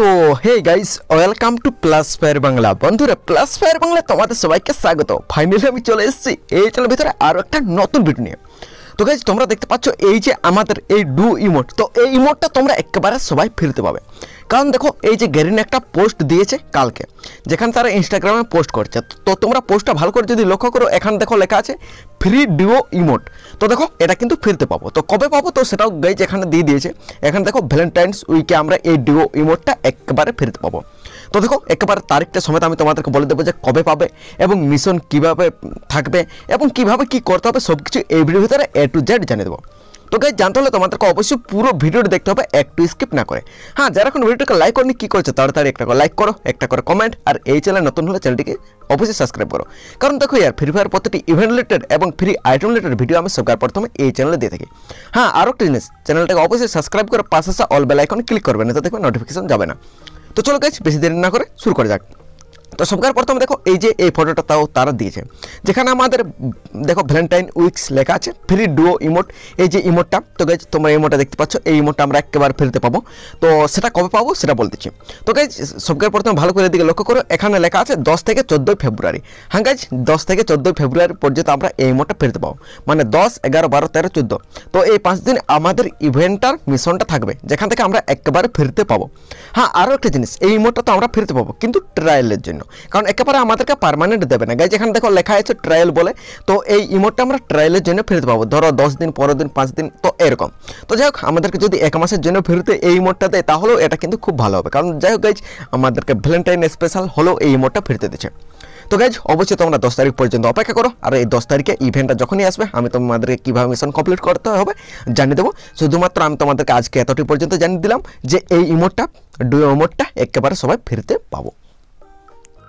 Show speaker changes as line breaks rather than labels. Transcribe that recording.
তো hey guys welcome to Plus Fire Bangla বন্ধুরা Plus Fire Bangla তোমাদের সবাইকে স্বাগত ফাইনালি আমি চলে এসেছি এই চ্যানেল ভিতরে আরও একটা নতুন ভিডিও নিয়ে তো গাইজ তোমরা দেখতে পাচ্ছ এই যে আমাদের এই ডু ইমোট তো এই ইমোটটা তোমরা একেবারে সবাই ফিরতে পাবে কারণ দেখো এই যে গেরিন একটা পোস্ট দিয়েছে কালকে যেখানে তারা ইনস্টাগ্রামে পোস্ট করছে তো তোমরা পোস্টটা ভালো করে যদি লক্ষ্য করো এখানে দেখো লেখা আছে ফ্রি ডিও ইমোট তো দেখো এটা কিন্তু ফিরতে পাবো তো কবে পাবো তো সেটাও গাইজ এখানে দিয়ে দিয়েছে এখানে দেখো ভ্যালেন্টাইন্স উইকে আমরা এই ডিও ইমোটটা একবারে ফিরতে পাবো তো দেখো একেবারে তারিখটা সমেত আমি তোমাদেরকে বলে দেবো যে কবে পাবে এবং মিশন কিভাবে থাকবে এবং কিভাবে কি করতে হবে সব কিছু এই ভিডিও ভিতরে এ টু জেড জানিয়ে দেবো তো গাই জানতে হলে তোমাদেরকে অবশ্যই পুরো ভিডিওটি দেখতে হবে একটু স্কিপ না করে হ্যাঁ যারা এখন ভিডিওটাকে লাইক করেনি কী করছে তাড়াতাড়ি একটা করে লাইক করো একটা করে কমেন্ট আর এই চ্যানেল নতুন হলে চ্যানেলটিকে অবশ্যই সাবস্ক্রাইব করো কারণ দেখো ইয়ার ফ্রি ফায়ার প্রতিটি ইভেন্ট রিলেটেড এবং ফ্রি আইটেম রিলেটেড ভিডিও আমি সবার প্রথমে এই চ্যানেলে দিয়ে থাকি হ্যাঁ আরও একটা জিনিস চ্যানেলটাকে অবশ্যই সাবস্ক্রাইব করে পাশে আসা অল বেল আইকন ক্লিক করবে না তো দেখবে নোটিফিকেশন যাবে না তো চলো গাইজ বেশি দেরি না করে শুরু করে যাক তো সবকার প্রথমে দেখো এই যে এই ফটোটা তাও তারা দিয়েছে যেখানে আমাদের দেখো ভ্যালেন্টাইন উইক্স লেখা আছে ফ্রি ডুও ইমোট এই যে ইমোটটা তো গাইজ তোমরা ইমোটটা দেখতে পাচ্ছ এই ইমোটটা আমরা একেবারে ফেলতে পাবো তো সেটা কবে পাবো সেটা বলতেছি তো গাইজ সবকার প্রথমে ভালো করে দিকে লক্ষ্য করো এখানে লেখা আছে দশ থেকে চোদ্দোই ফেব্রুয়ারি হ্যাঁ গাইজ দশ থেকে চোদ্দোই ফেব্রুয়ারি পর্যন্ত আমরা এই ইমোটটা ফেলতে পাবো মানে দশ এগারো বারো তেরো চোদ্দো তো এই পাঁচ দিন আমাদের ইভেন্টটার মিশনটা থাকবে যেখান থেকে আমরা একেবারে ফিরতে পাবো হ্যাঁ আরও একটা জিনিস এই ইমোটটা তো আমরা ফিরতে পাবো কিন্তু ট্রায়ালের জন্য কারণ একেবারে আমাদেরকে পারমানেন্ট দেবে না গাইজ এখানে দেখো লেখা আছে ট্রায়াল বলে তো এই ইমোটটা আমরা ট্রায়ালের জন্য ফেরত পাবো ধরো দশ দিন পনেরো দিন পাঁচ দিন তো এরকম তো যাই হোক আমাদেরকে যদি এক মাসের জন্য ফেরতে এই ইমোটটা দেয় তাহলেও এটা কিন্তু খুব ভালো হবে কারণ যাই হোক গাইজ আমাদেরকে ভ্যালেন্টাইন স্পেশাল হলেও এই ইমোটটা ফেরতে দিচ্ছে তো গাইজ অবশ্যই তোমরা দশ তারিখ পর্যন্ত অপেক্ষা করো আর এই দশ তারিখে ইভেন্টটা যখনই আসবে আমি তোমাদেরকে কীভাবে মিশন কমপ্লিট করতে হবে জানিয়ে দেবো শুধুমাত্র আমি তোমাদেরকে আজকে এতটি পর্যন্ত জানিয়ে দিলাম যে এই ইমোটটা ডুয়ো ইমোটটা একেবারে সবাই ফিরতে পাবো